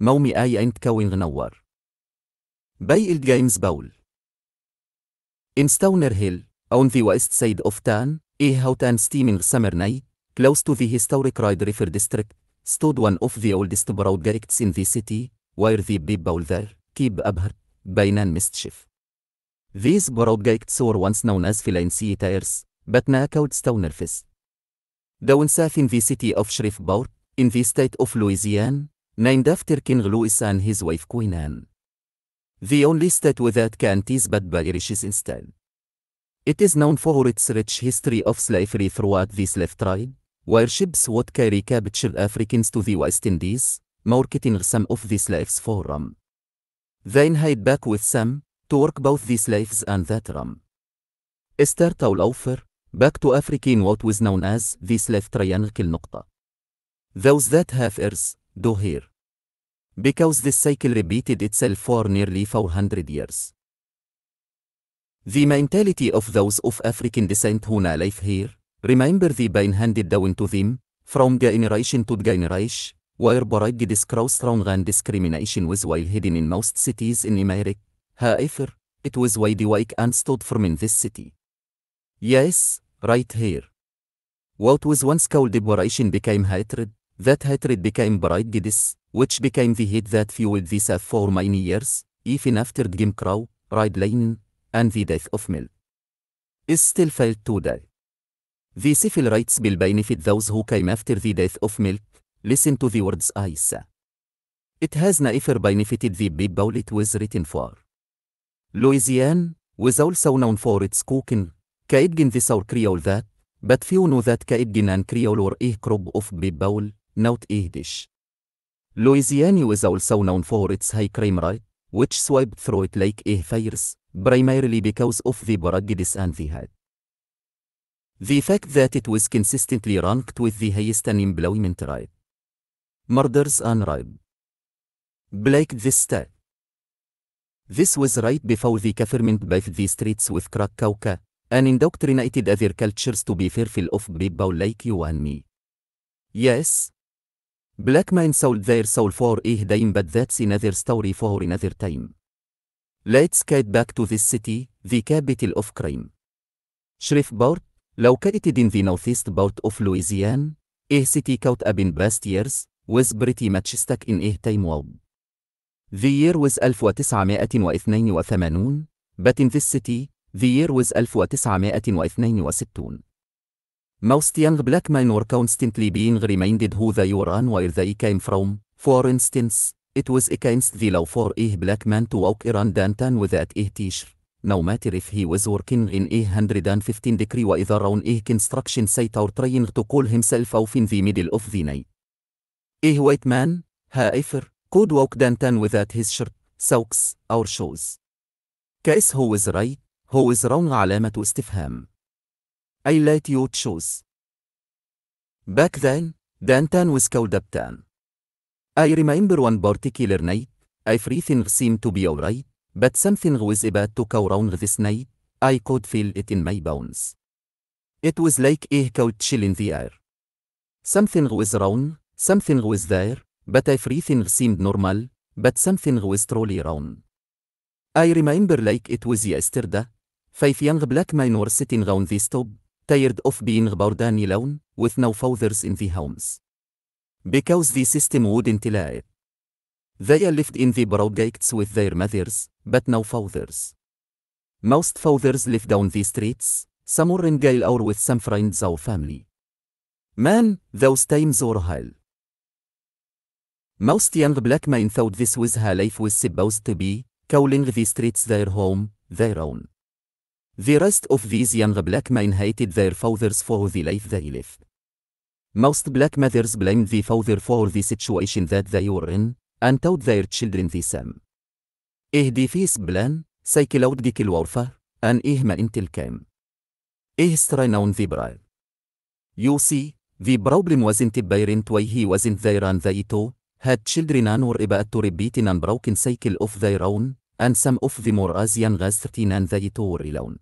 مومي آي أنت كوين نور باي الجيمز باول إنستونر هيل أون في وإست سيد أوفتان إيه هوتان ستيمينغ ناي كلوز تو في هيستوريك رايد ريفر ديستريكت ستود وان أوف ذي أولدست براود جاركتس إن ذي سيتي وير ذي بيب باول ذير كيب أبهر بينان مستشف These broad gaikts were once known as feline sea tires, but now called stonerfish. Down south in the city of Shreveport, in the state of Louisiana, named after King Louis and his wife Queen Anne. The only state without can is but by instead. It is known for its rich history of slavery throughout the slave trade, where ships would carry captured Africans to the West Indies, marketing some of the slaves for rum. Then hide back with some, to work both the slaves and that rum. Esther Taulaufer, back to Africa in what was known as the slave triangle نقطة. Those that have heirs, do here. Because this cycle repeated itself for nearly 400 years. The mentality of those of African descent who now live here, remember the been handed down to them, from generation to generation, whereby the discourse wrong and discrimination was well hidden in most cities in America. However, it was wide awake and stood firm in this city. Yes, right here. What was once called liberation became hatred, that hatred became bright gides, which became the hate that fueled the South for many years, even after Jim Crow, Red Lane, and the death of Mill. Is still felt today. The civil rights bill benefit those who came after the death of Milk. Listen to the words I say. It has never benefited the people it was written for. Louisiana was also known for its cooking, Cajun the sour creole that, but few know that Cajun and creole were a crop of people, Note Yiddish. Louisiana is also known for its high crime rate, which swept through it like a fires, primarily because of the prejudice and the hate. The fact that it was consistently ranked with the highest unemployment rate. Murders and rape. Blake this stat. This was right before the government bathed the streets with crack coca, and indoctrinated other cultures to be fearful of people like you and me. Yes, Black men sold their soul for a dime but that's another story for another time. Let's get back to this city, the capital of crime. Shreveport, located in the northeast part of Louisiana, a city caught up in past years, was pretty much stuck in a time warp. The year was 1982, but in this city, the year was 1962. Most young black men were constantly being reminded who they were and where they came from. For instance, it was against the law for a black man to walk around downtown without a teacher. No matter if he was working in a 115 degree weather on a construction site or trying to cool himself off in the middle of the night. A white man, however, could walk downtown without his shirt, socks, or shoes. Case who is right, who is wrong علامة استفهام. I let you choose. Back then, downtown was called uptown. I remember one particular night, everything seemed to be alright, but something was about to go wrong this night, I could feel it in my bones. It was like a cold chill in the air. Something was wrong, something was there, but everything seemed normal, but something was truly wrong. I remember like it was yesterday, five young black men were sitting round the stove, tired of being bored alone, with no fathers in the homes. Because the system wouldn't allow it. They are left in the projects with their mothers, but no fathers. Most fathers live down the streets, some are in jail or with some friends or family. Man, those times are hell. Most young black men thought this was how life was supposed to be, calling the streets their home, their own. The rest of these young black men hated their fathers for the life they lived. Most black mothers blamed the father for the situation that they were in, and taught their children the same. إهدي في سبلان سيكلوديك الورفة أن came. إنت الكام. on ذي برايل. You see, the problem wasn't parent why he wasn't there and they too, had children and were about to repeat an unbroken cycle of their own, and some of them were as young as 13 and they too were alone.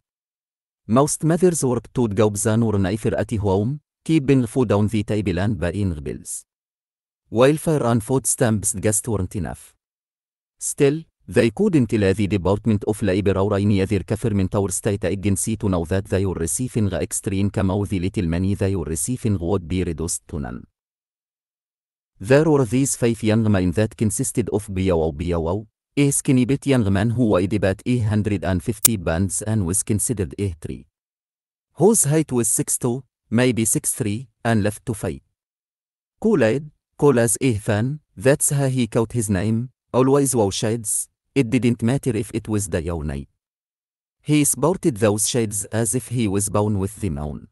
Most mothers work to job than or neither at home, keeping food on the table and paying bills. Welfare and food stamps just weren't enough. Still, they couldn't tell the Department of Labor or any other government or state agency to know that they were receiving extra income or the little money they were receiving would be reduced to none. There were these five young men that consisted of Biawaw Biawaw, A skinny bit young man who weighed about 850 pounds and was considered a 3. Whose height was 6'2, maybe 6'3, and left to fight. Kool-Aid, call as a fan, that's how he caught his name, always wore shades, it didn't matter if it was day or night. He sported those shades as if he was born with them on.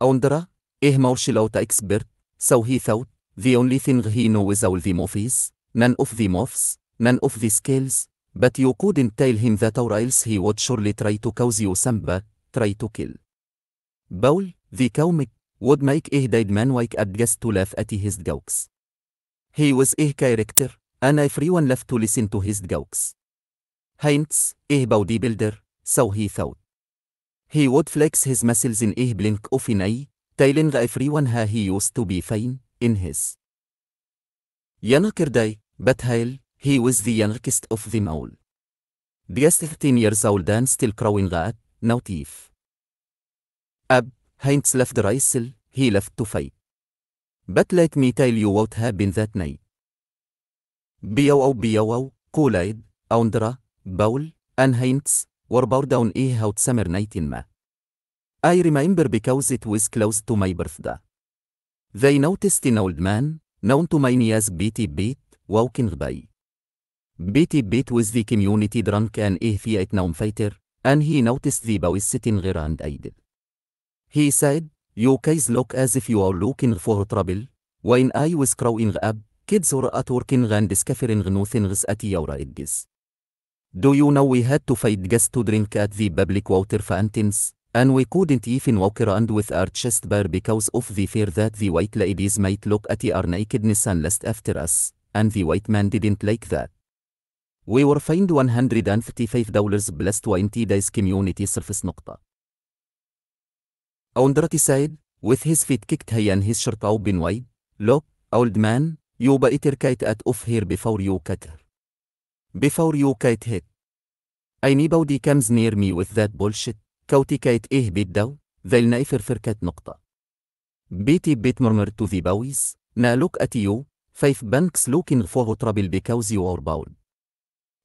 Ondra, a martial art expert, so he thought, the only thing he knew was all the movies, none of the moths, none of these skills, but you couldn't tell him that or else he would surely try to cause you some bad, try to kill. Bowl, the comic, would make a dead man wake up just to laugh at his jokes. He was a character, and everyone loved to listen to his jokes. Heinz, a bodybuilder, so he thought. He would flex his muscles in a blink of an eye, telling everyone how he used to be fine, in his. Yanakerdai, but Hale, he was the youngest of them all. Just 13 years old and still growing up, no thief. Ab, Heinz left Reisel, he left to fight. But let me tell you what happened that night. بيوو بيوو كولايد Aundra, باول and Heinz were bowed down a hot summer night in Ma. I remember because it was close to my birthday. They noticed an old man, known to many as Beatty Beat, walking by. بيتي بيت ويز ذي كيميونيتي درانك ان ايه في اتنوم فيتر ان هي نوتس ذي باوستين غير اند ايدل He said, You guys look as if you are looking for trouble, when I was growing up, kids were at working and discovering new things at your edges. Do you know we had to fight just to drink at the public water fountains, and we couldn't even walk around with our chest bare because of the fear that the white ladies might look at our nakedness and lust after us, and the white man didn't like that. We were fined $155 plus 20 days community service نقطة. On dirty side, with his feet kicked high and his shirt open wide, look, old man, you better get at off here before you cut her. Before you get hit. Anybody comes near me with that bullshit, كوتي كايت إيه بيت دو, they'll never forget نقطة. بيتي بيت murmur to the boys, now look at you, five banks looking for trouble because you are bald.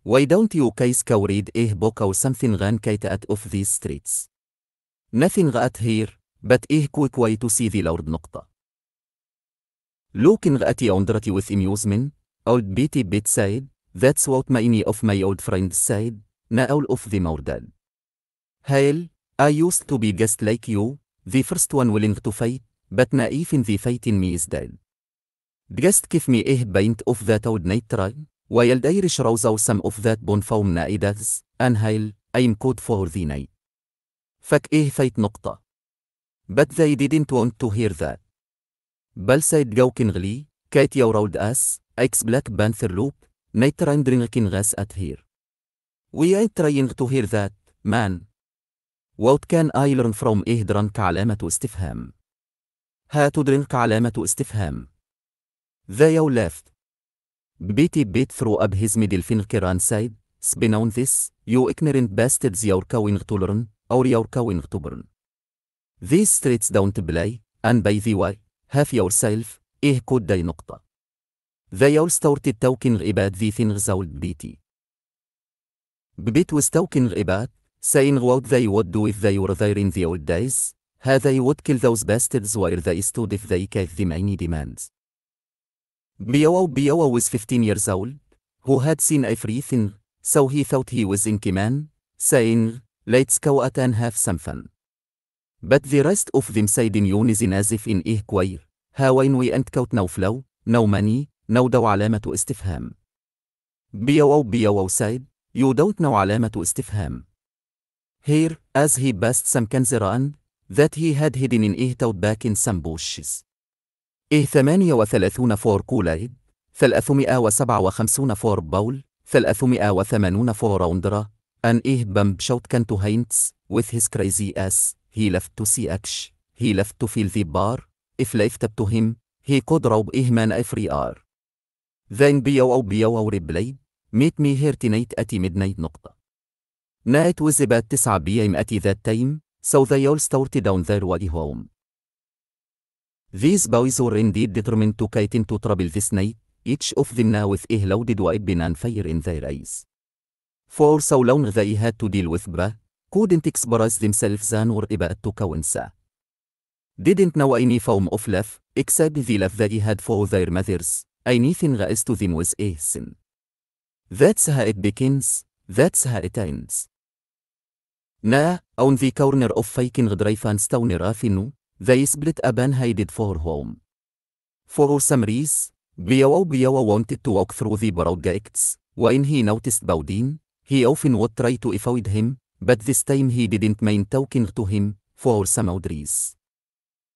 Why don't you guys go read a book or something and get out of these streets? Nothing at here, but a quick way to see the Lord نقطة. Looking at yonder with amusement, old Betty Bit said, that's what many of my old friends said, now of them are dead. Hail, I used to be just like you, the first one willing to fight, but naive in the fighting me is dead. Just give me a bint of that old night train. ويلديرش روزو سم اوف ذات بون فوم نائدز هيل ايم كود فور ذيني فك ايه فيت نقطة بات they didn't want to هير that بل سيد كينغلي كايت يورولد اس اكس بلاك بانثر لوب نيت راندرينغكين كينغاس ات هير وي اي تراينغ تو هير ذات مان وات كان اي لرن فروم ايه درنك علامة استفهام هاتو درنك علامة استفهام ذا يو لافت Bitte bet through abhismidilfinkeran side, spinaun this, you ignorant bastards jaurkauingtulern, aur jaurkauingtubern. These streets don't play, and by the way, have yourself, eh could die نقطة. They all started talking about the things out BT. ببيت وستوكن about, saying what they would do if they were there in the old days, how they would kill those bastards where they stood if they gave them any demands. Biao Biao was 15 years old, who had seen everything, so he thought he was in command, saying, Let's go out and have some fun. But the rest of them said in unison as if in إيه كوير, how we ain't got no flow, no money, no دو علامة استفهام. Biao Biao said, You don't know علامة استفهام. Here, as he passed some kanzeran, that he had hidden in إيه back in some bushes. إيه 38 فور كولايد 357 فور بول 380 فور أوندرا أن إيه بمب شوت كان تو هينتس with his crazy أس he left to see اكش he left to feel the bar if left up to him he could إيه مان افري ار ذاين بيو أو بيو أو ريبليد meet me here tonight at midnight نقطة نايت وزبات تسعة بي ام اتي ذات تايم سو ذا يول ستورتي داون ذير وادي هوم These boys were indeed determined to get into trouble this night, each of them now with a loaded weapon and fire in their eyes. For so long they had to deal with Bra, couldn't express themselves and were about to coincide. Didn't know any form of love, except the love they had for their mothers, anything else to them was a sin. That's how it begins, that's how it ends. Now, on the corner of faking drive and stone raffinu, they split a hided for home. For some reason, Biawa Biawa wanted to walk through the projects, when he noticed Baudin, he often would try to avoid him, but this time he didn't mind talking to him, for some odd reason.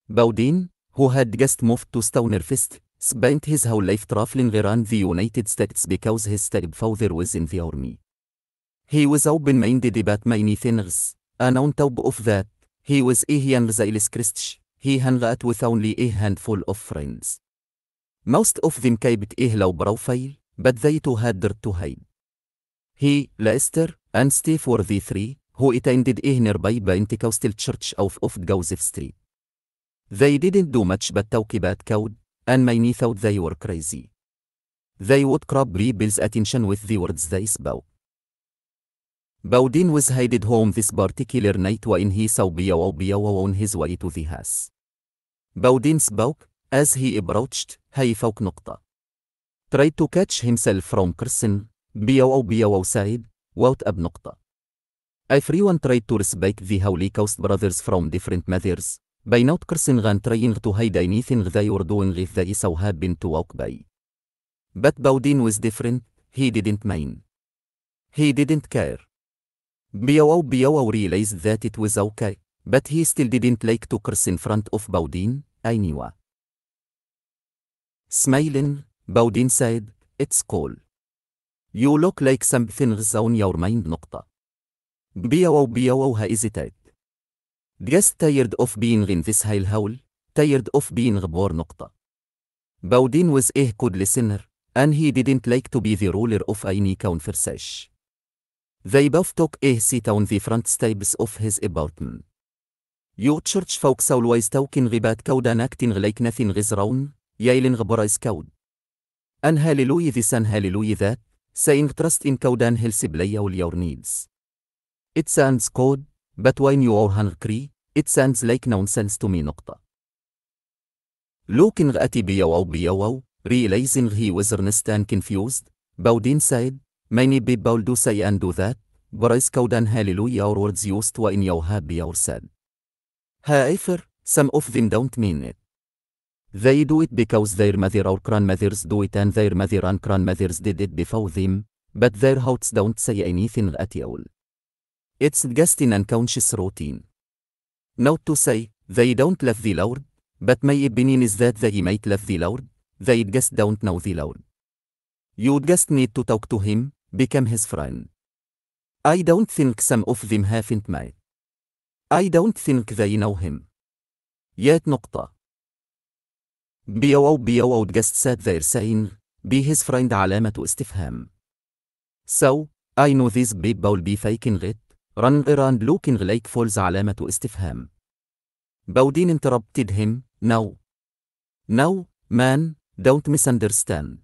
Baudin, who had just moved to Stonerfest, spent his whole life traveling around the United States because his stepfather was in the army. He was open-minded about many things, and on top of that, He was Ehian Zailis Christch, he hung out with only a handful of friends. Most of them kept a low profile, but they too had dirt to hide. He, Lester, and Steve were the three who attended a nearby Pentecostal church off of Joseph Street. They didn't do much but talk about code, and many thought they were crazy. They would grab people's attention with the words they spoke. Baudin was headed home this particular night when he saw Biawa Biawa on his way to the house. Baudin spoke, as he approached, he فوق نقطة. Tried to catch himself from cursing, Biawa Biawa said, what ab نقطة. Everyone tried to respect the Holy Coast brothers from different mothers, by not cursing and trying to hide anything they were doing if they so happened to walk by. But Baudin was different, he didn't mind. He didn't care. Bjauw Bjauw release that it was okay, but he still didn't like to curse in front of Baudin, Ainiwa. Smiling, Baudin said, it's cool. You look like something's on your mind نقطة. Bjauw Bjauw hesitate. Just tired of being in this hell hole, tired of being bored نقطة. Baudin was a good listener, and he didn't like to be the ruler of any conversation. They both took a seat on the front steps of his apartment. Your church folks always talking about code and acting like nothing is wrong, yelling about code. And hallelujah this and hallelujah that, saying trust in code and he'll play all your needs. It sounds good, but when you are hungry, it sounds like nonsense to me نقطة. Looking at Bio أو realizing he was earnest and confused, bowed said, Many people do say and do that, praise God and hallelujah or words used when you happy or sad. However, some of them don't mean it. They do it because their mother or grandmothers do it and their mother and grandmothers did it before them, but their hearts don't say anything at all. It's just an unconscious routine. Not to say, they don't love the Lord, but my opinion is that they might love the Lord, they just don't know the Lord. You just need to talk to him, became his friend. I don't think some of them haven't met. I don't think they know him. Yet نقطة. بيو بيو just sat there saying, be his friend علامة استفهام. So, I know these people be faking it, run around looking like fools علامة استفهام. Baudin interrupted him, no. No, man, don't misunderstand.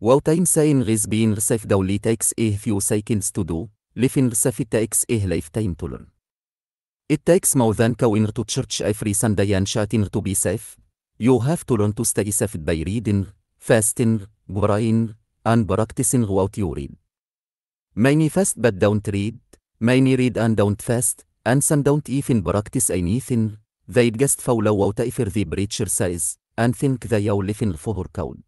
وو تايم ساين غيز بين رسف دولي تيكس إيه فيو سيكن ستودو لفين رسف التيكس إيه ليف تولن التيكس موذان كو ان رتو تشرتش أفري سانديان شاتن رتو بي بيسيف يو هاف تولن تلون تستيسف بيريدن فاستن براين أن براكتسن غواوت يوريد ميني فاست بد دونت ريد ميني ريد أن دونت فاست ان سان دونت إيفن براكتس أينيثن ذايد جاست فولو وو تايفر ذي بريتشر سايز أن ثينك ذا يو لفين الفهر كود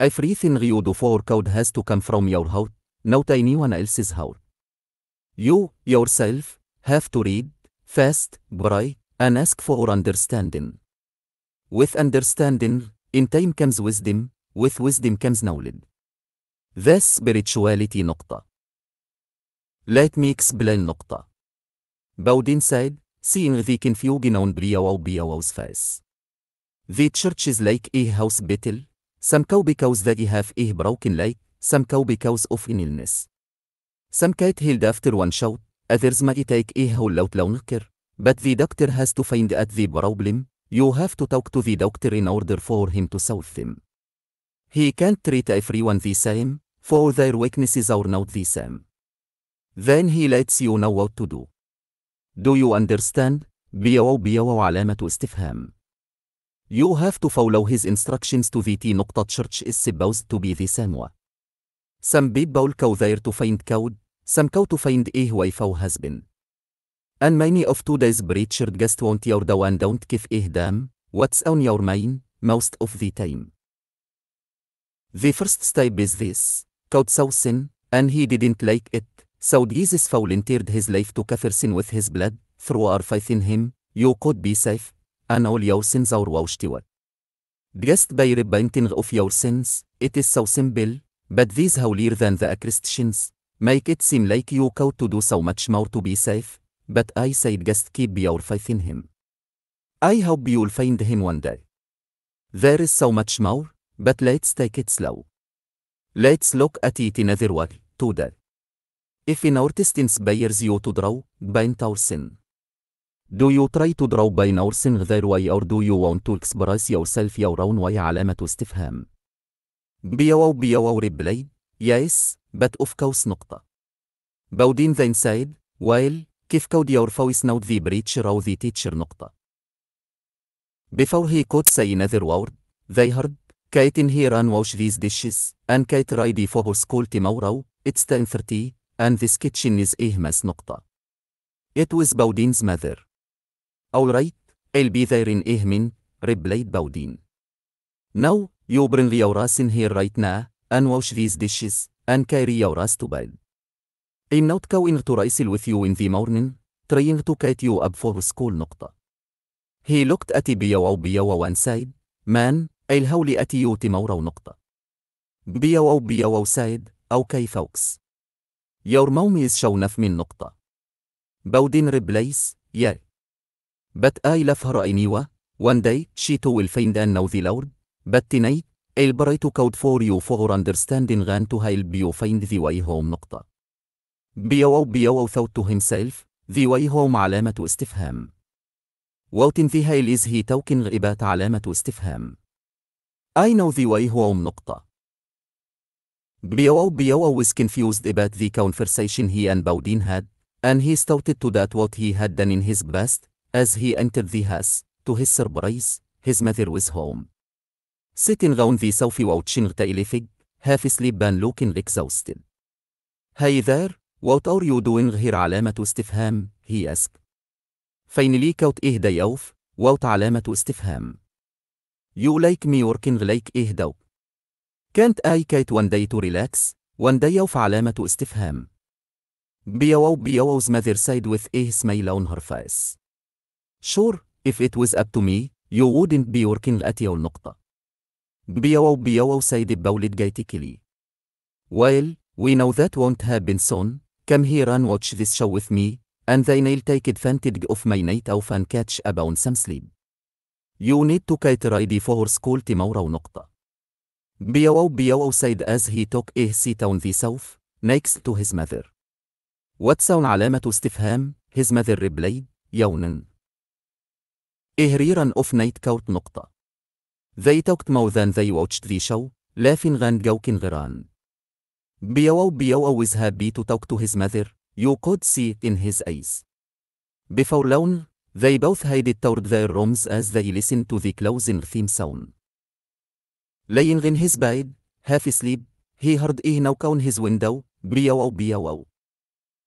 Everything you do for code has to come from your heart, not anyone else's heart. You, yourself, have to read, fast, pray, and ask for understanding. With understanding, in time comes wisdom, with wisdom comes knowledge. That's spirituality نقطة. Let me explain نقطة. Bowden said, seeing the confusion on Bia Briawaw's face. The church is like a hospital, سمكو بكوز ذا إيهاف إيه بروكن لي سمكو بكوز أوف إن النس سمكايت هيل دافتر وان شوت أذرز ما إتيك إيه هو لوت لو نكر but the doctor has to find at the problem you have to talk to the doctor in order for him to solve them he can't treat everyone the same for their weaknesses are not the same then he lets you know what to do do you understand بيو بيو علامة استفهام You have to follow his instructions to Church is supposed to be the same way. Some people go there to find code, some go to find a wife or husband. And many of today's preachers guests want your dough and don't give a damn what's on your mind most of the time. The first step is this, code saw sin, and he didn't like it, so Jesus volunteered his life to cover sin with his blood, through our faith in him, you could be safe, and all your sins are washed away. Just by repenting of your sins, it is so simple, but these holier than the Christians, make it seem like you ought to do so much more to be safe, but I said just keep your faith in him. I hope you'll find him one day. There is so much more, but let's take it slow. Let's look at it another way, today. If an artist inspires you to draw, paint or sin. Do you try to draw by nursing their way or do you want to express yourself your own way علامة استفهام. بيواو بيواو ريبلي Yes, but of course نقطة. Baudin then said, Well, كيف كود your voice now the preacher or the teacher نقطة. Before he could say another word, they heard, Kate in here and wash these dishes, and Kate ready for school tomorrow, it's 10.30, and this kitchen is ehmas نقطة. It was Baudin's mother. أولريت البيثيرين إهمن ريبليت باودين نو يوبرن ليوراسن هير نا أن ووش ذيس ديشيس أن كايري يوراس تبال إن نوت كو إن كوين الوث يو إن ذي مورنن ترين تو يو أب فور سكول نقطة هي لوكت أتي بيو بيو وان سايد مان إل هولي الهول أتيو تمورو نقطة بيو بيو سايد أو فوكس يور مومي كيفوكس شو نف من نقطة بودين ريبليس ياي بات آي لفهر أينيوا وان داي شي تو الفين دان نوذي لورد بات تيني البريتو كود فور يو فور اندرستاندين غان تو هايل بيو فيند ذي واي هوم نقطة بيو او بيو او ثوت تو هيمسيلف ذي واي هوم علامة استفهام ووتن ذي هايل إز هي توكن غئبات علامة استفهام أي نو the واي هوم نقطة بيو او بيو او was confused about the كونفرسيشن هي ان باودين هاد and he started to doubt what he had done in his past, as he entered the house, to his surprise, his mother was home. Sitting on the sofa watching television, half asleep and looking exhausted. hey there, what are you doing here علامة استفهام, he asked. Finally caught إهدى يوف, what علامة استفهام. You like me working like إهدى. Can't I get one day to relax, one day يوف علامة استفهام. Biawaw Biawaw's mother said with a smile on her face. Sure, if it was up to me, you wouldn't be working at your نقطة. بيو بيو سيد بولد جيتكلي. Well, we know that won't happen soon, come here and watch this show with me, and then I'll take advantage of my night off and catch up on some sleep. You need to get ready for school tomorrow نقطة. بيو بيو سيد as he took a seat on the south, next to his mother. What's on علامة استفهام, his mother replied, يونن. Ehrieren auf Neidkaut Nukta. They taugt maudan they watched the show, laughing and joking غيران. بيو بيو always happy to talk to his mother, you could see it in his eyes. Before long, they both headed toward their rooms as they listened to the closing theme sound. Laying in his bed, half asleep, he heard a knock on his window, بيو بيو.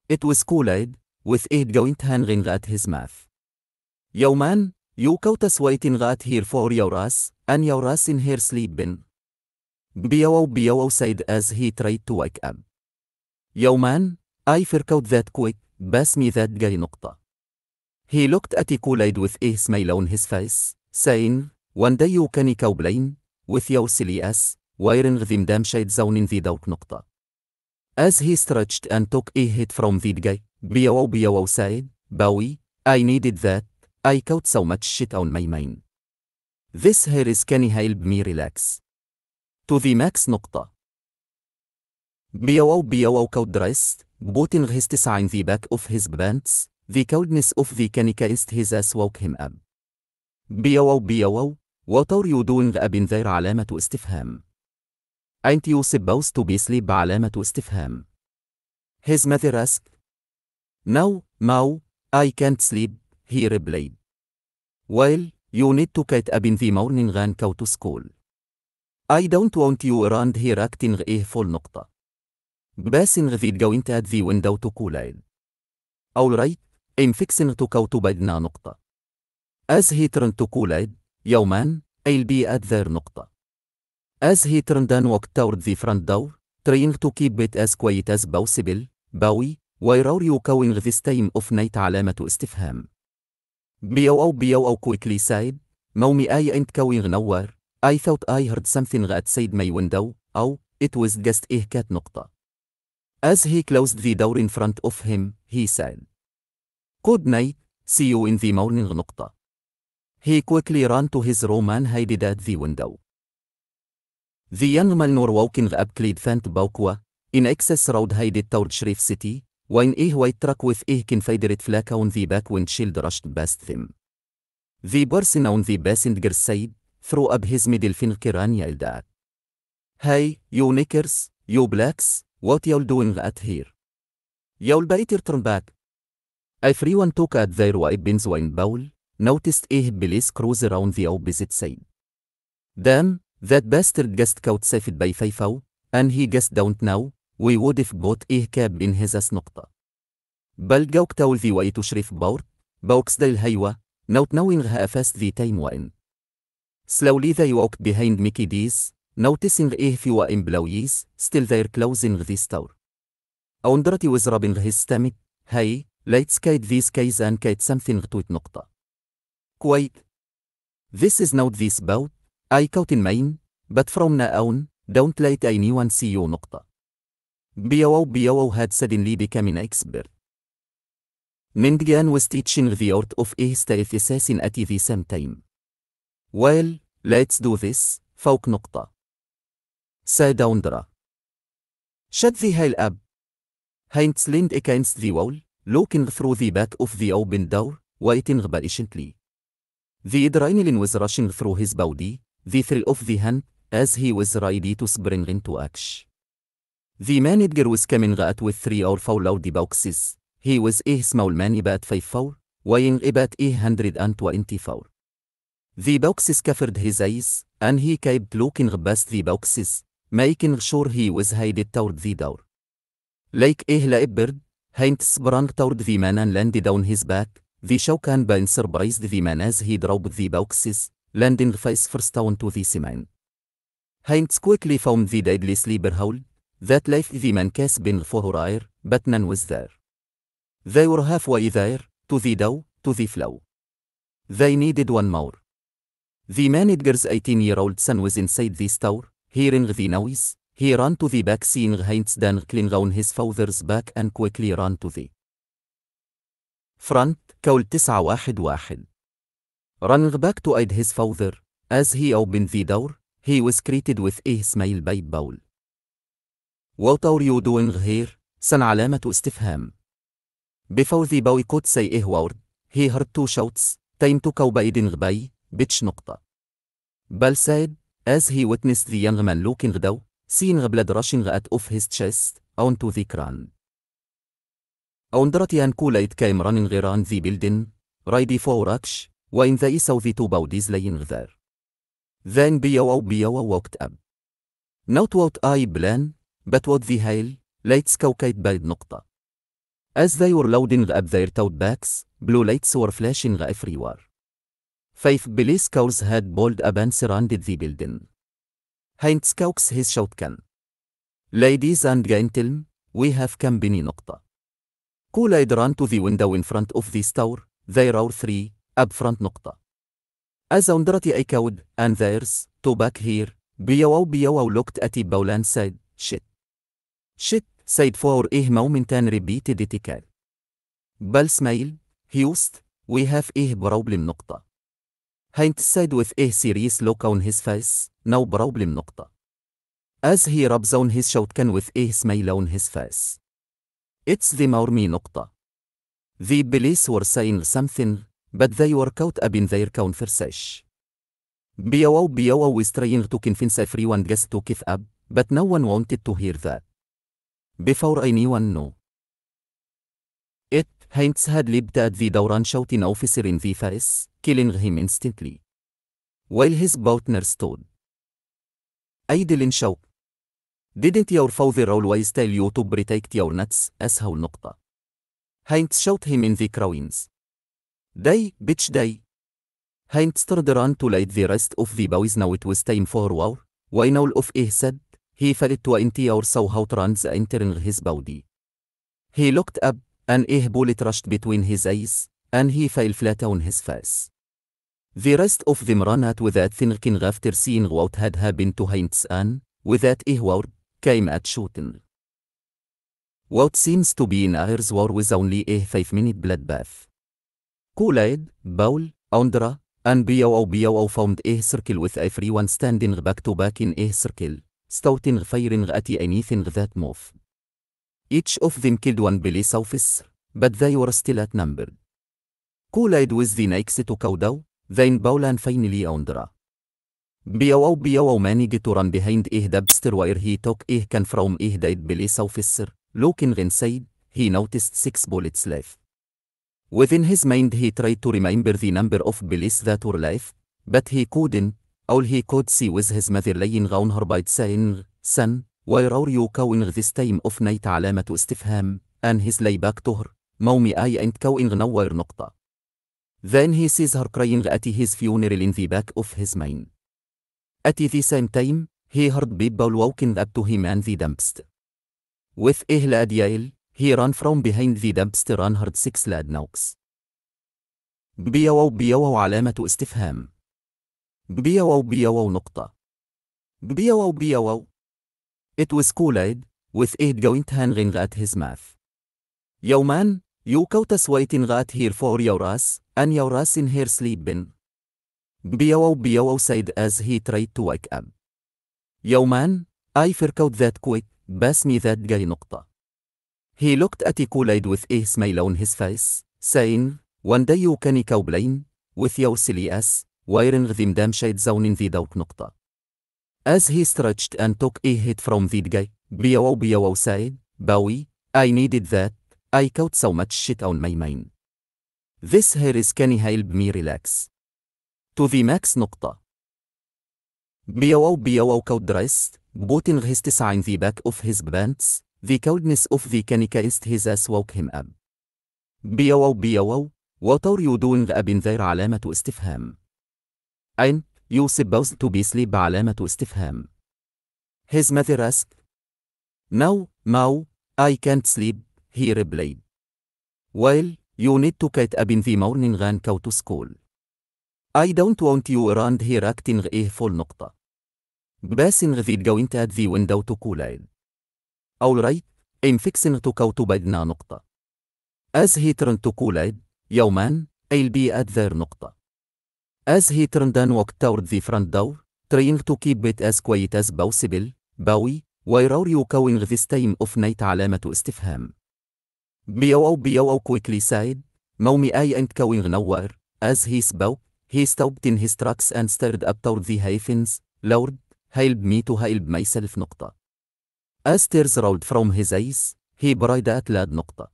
It was Kool-Aid, with a joint hanging at his mouth. يومان, You caught us waiting. gat hir for your and your Jauras in her sleepin. Biawaw biawaw said as he tried to wake up. Yawman, I firkout that quick, me that guy نقطة. He looked at Kool-Aid with a smile on his face, saying, One day you can kowblain, with your silly ass, wiring them damn shade zone in the dark نقطة. As he stretched and took a hit from the guy, biawaw biawaw said, Bowie, I needed that, I caught so much shit on my mind. This hair is can help me relax. To the max نقطة. Beow beow caught dressed, putting his tisa in the back of his pants, the coldness of the canica is his ass woke him up. Beow beow, what are you doing up in there علامة استفهام. Ain't you supposed to be sleep علامة استفهام. His mother asked. No, Mao, I can't sleep, هي ريبليد ويل You need to get up in the morning and go to school. I don't want you around here acting a full نقطة. Passing the joint at the window to cool it. Alright, I'm fixing to go to bed now نقطة. As he turned to cool it, يومان, I'll be at there نقطة. As he turned and walked toward the front door, trying to keep it as quiet as possible, Bowie, why are you going this time of night علامة استفهام. BOO BOO quickly said, Mommy I ain't going nowhere, I thought I heard something outside my window, oh, it was just a cat نقطة. As he closed the door in front of him, he said, Good night, see you in the morning نقطة. He quickly ran to his room and hid at the window. The young man were walking up Cleveland Bokwa, in excess road headed toward Shreve City, when eh white track with eh can faderate on the back windshield rushed past them. The person on the passenger side threw up his middle finger and yelled at. Hey, you knickers, you blacks, what y'all doing at here? Y'all better turn back. Everyone took at their white bins wine bowl. noticed a police cruiser around the opposite side. Damn, that bastard just caught saved by Fifo, and he just don't know ويودف جوت إهكا بإنهزاس نقطة بل جوك تاول في وي تشرف بور، بوكس ديل هيوة نوت نوين نوينغها أفاس ذي تايم وإن سلولي ذا يوك بيهيند ميكي ديز سينغ إيه في وإن بلويس ستيل ذاير كلوزينغ ذي ستور أوندرتي وزرا وزربينغ ستامك، هاي ليتس كايد ذيس أن كايد سامثينغ تويت نقطة كويت This is not this bout, I caught in main, but from now on, don't let anyone see you نقطة. Bjauw Bjauw had suddenly become an expert. Mendgan was teaching the art of aestheticization at the same time. Well, let's do this, فوق نقطة. Sadoundra. Shut the hell up. Heinz leaned against the wall, looking through the back of the open door, waiting patiently. The adrenaline was rushing through his body, the thrill of the hunt, as he was ready to spring into action. The manager was coming out with three or four loud boxes. He was a small man about five four, weighing about a hundred and twenty-four. The boxes covered his eyes, and he kept looking past the boxes, making sure he was headed toward the door. Like a leopard, Hint sprang toward the man and landed on his back. The shock and pain surprised the man as he dropped the boxes, landing face first onto the cement. Hint quickly found the deadly sleeper hole. ذات ليف ذي منكاس بن فهراير بتنا وزدار ذا يرهاف وإذاير تذي دو تذي فلو ذي نيدد وان مور ذي مانجرز 18 year old son was inside the store, hearing the noise, he ran to the back seeing Heinz Dan Klingon his father's back and quickly ran to the front, كول 911 Running back to aid his father, as he opened the door, he was greeted with a smile by Paul. وطوريو دوينغ هير سن علامة استفهام بفوز بويكوت سي إهوارد هي تو شوتس تيمتو كوبايدن غبي بيتش نقطة بل سايد as he witnessed the young man looking down, seeing blood rushing out of his chest, onto the crown. أوندرتي أن كوليت كايم رانين غيران ذي بيلدن رايدي فوراكش وإن ذا إيسو ذي تو بوديز لين غذار ذان بيو أو بيو أو وقت أب نوت ووت آي بلان but what بتود vi heil, Leidscaukheit bij نقطة. As they were loading up their tote bags, blue lights were flashing everywhere. Five police cars had pulled up and surrounded the building. Heinz Heinzkauks his shotgun. Ladies and gentlemen, we have company نقطة. Cool I ran to the window in front of the store, there are three, up front نقطة. As underati I cowed, and there's, two back here, بيوا بيوا looked at the bowl and said, shit. Shit, seid vor ich momentan repeated ethical. Balsmail, Hust, we have a problem نقطة. Heinz said with a serious look on his face, no problem نقطة. As he rubs on his shout can with a smile on his face. It's the mormi نقطة. The police were saying something, but they were caught up in their conversation. Biawaw Biawaw is trying to convince everyone just to give up, but no one wanted to hear that. بفور بفورين والنو ات هينتس هادلي ابتدت في دوران شوط نوفسر في فارس كيلينغهام انستنتلي ويل هيز باوتنر ستود اي أيدلين شوك ديدنت يور فوذ الرولويز تايل يوتوب بريتيكت يور نتس أسهو نقطة هينتس شوت هيم إن ذي كراوينز داي بيتش داي هينتس تردران تو ليت ذي ريست أوف ذي بويز ناوت وستايم فور واور وينول أوف إيه سد he fell to empty or so how trans entering his body. He looked up, and a bullet rushed between his eyes, and he fell flat on his face. The rest of them ran out without thinking after seeing what had happened to Heinz and, without a word, came at shooting. What seems to be an hour's war was only a five-minute bloodbath. Kool-Aid, Bowl, Andra, and Biao Biao found a circle with everyone standing back to back in a circle, ستوت غفير غأتي أنيث غذات موف. Each of them killed one بلي سوفسر, but they were still at numbered. Cooled with the next to Kaudau, then Baulan finally Ondra. بيواو بيواو مانج to run behind إيه دابستر where he took إيه can from إيه دايد بلي سوفسر, looking inside, he noticed six bullets left. Within his mind he tried to remember the number of beliefs that were left, but he couldn't, أول أو الهيكود سي وزهز لين غون هربايت ساين سن ويروريو كوين أوف أفنيت علامة استفهام أن هز أنهز باك تهر مومي آي أنت كوين غنور نقطة ذان هي سيزهر كرين غأتي هيز فيونرل باك أوف هز مين أتي ذي سام تايم هي هرد بيب باولوكن أبتو هيمان ذي دمبست with إهلا ديال he ran from behind the dumpster ran hard six lad knocks بيوو بيوو علامة استفهام بيواو بيواو نقطة. بيواو بيواو. It was cool-aid, with eight joint hanging at his mouth. يومان, you caught us waiting at here for your ass, and your ass in here sleeping. بيواو بيواو said as he tried to wake up. يومان, I forgot that quick, pass me that guy نقطة. He looked at Kool-Aid with a smile on his face, saying, One day you can cowblame, with your silly ass, Während dem Dämmscheid saunen sie dauk Nokta. As he stretched and took a hit from the guy, بيو بيو سعيد, Bowie, I needed that, I caught so much shit on my mind. This hair is can help me relax. To the max نقطة. بيو بيو caught dressed, putting his tisa in the back of his pants, the coldness of the canica is his ass woke him up. بيو بيو, what are you doing up in there علامة استفهام. Ein, يوصف باوست بيسلي بعلامة استفهام. His mother asked. No, now, I can't sleep, he replied. Well, you need to get up in the morning and go to school. I don't want you around here acting a full نقطة. Passing the joint at the window to cool it. Alright, I'm fixing to go to bed now نقطة. As he turned to cool it, يومان, I'll be at there نقطة. Es hitrenden och tord frandor, trying to keep it as quiet as possible, bowie, ويرور يكون الفيستيم أفنيت علامة استفهام. بيو أو بيو أو كويكلي سايد، مومي أي أنت كوين نوار، as he spoke, he stopped in his tracks and stared up toward the heavens, Lord, help me to help myself نقطة. As tears rolled from his eyes, he bright at لاد نقطة.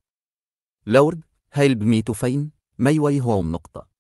Lord, help me to find my way home نقطة.